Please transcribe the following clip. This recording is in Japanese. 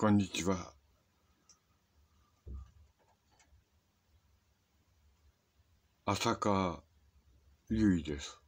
こんにちは。浅川ゆいです。